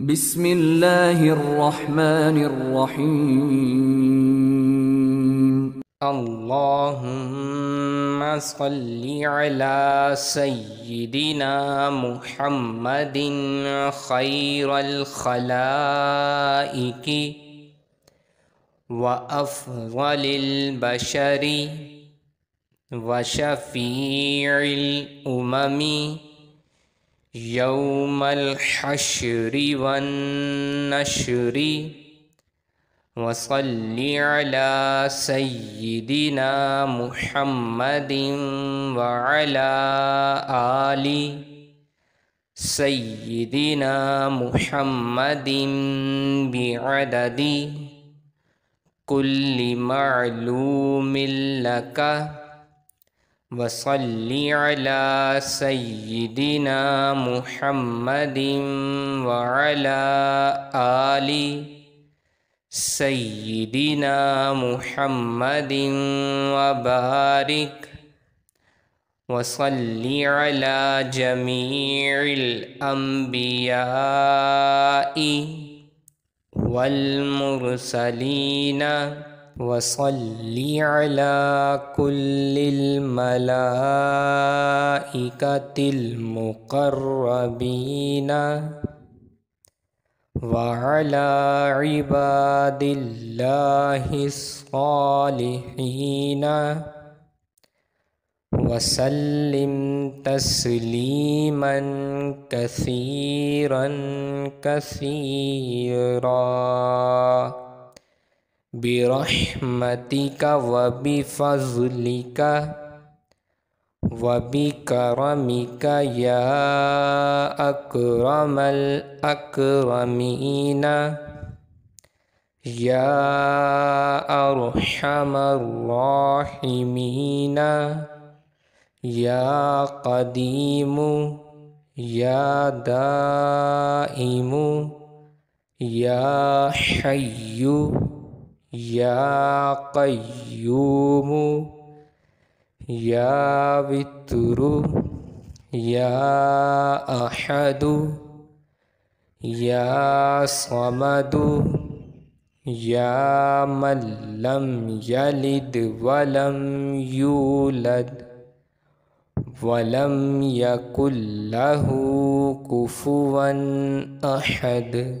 بسم الله الرحمن الرحيم اللهم صل على سيدنا محمد خير الخلائق وافضل البشر وشفيع الامم يوم الحشر والنشر وصل على سيدنا محمد وعلى آل سيدنا محمد بعدد كل معلوم لك وصل على سيدنا محمد وعلى آل سيدنا محمد وبارك وصل على جميع الأنبياء والمرسلين وصل على كل الملائكة المقربين وعلى عباد الله الصالحين وسلم تسليما كثيرا كثيرا برحمتك وبفضلك وبكرمك يا أكرم الأكرمين يا أرحم الراحمين يا قديم يا دائم يا حي يا قيوم يا وتر يا أحد يا صمد يا من لم يلد ولم يولد ولم يكن له كفوا أحد